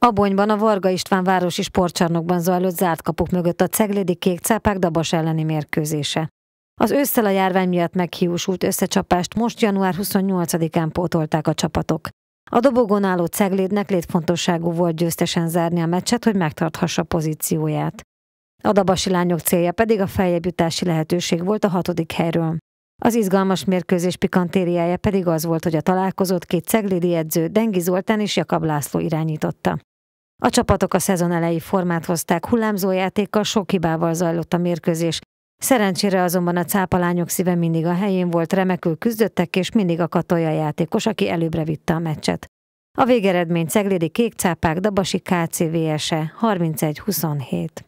Abonyban a Varga István városi sportcsarnokban zajlott zárt kapuk mögött a ceglédi cápák dabas elleni mérkőzése. Az ősszel a járvány miatt meghiúsult összecsapást most január 28-án pótolták a csapatok. A dobogon álló ceglédnek létfontosságú volt győztesen zárni a meccset, hogy megtarthassa pozícióját. A dabasi lányok célja pedig a feljebb jutási lehetőség volt a hatodik helyről. Az izgalmas mérkőzés pikantériája pedig az volt, hogy a találkozót két ceglédi edző Dengi Zoltán és Jakab László irányította. A csapatok a szezon elejé formát hozták, hullámzó játékkal sok hibával zajlott a mérkőzés. Szerencsére azonban a cápalányok szíve mindig a helyén volt, remekül küzdöttek, és mindig a katolja játékos, aki előbbre vitte a meccset. A végeredmény Ceglédi cápák, Dabasi KCVS-e 31-27.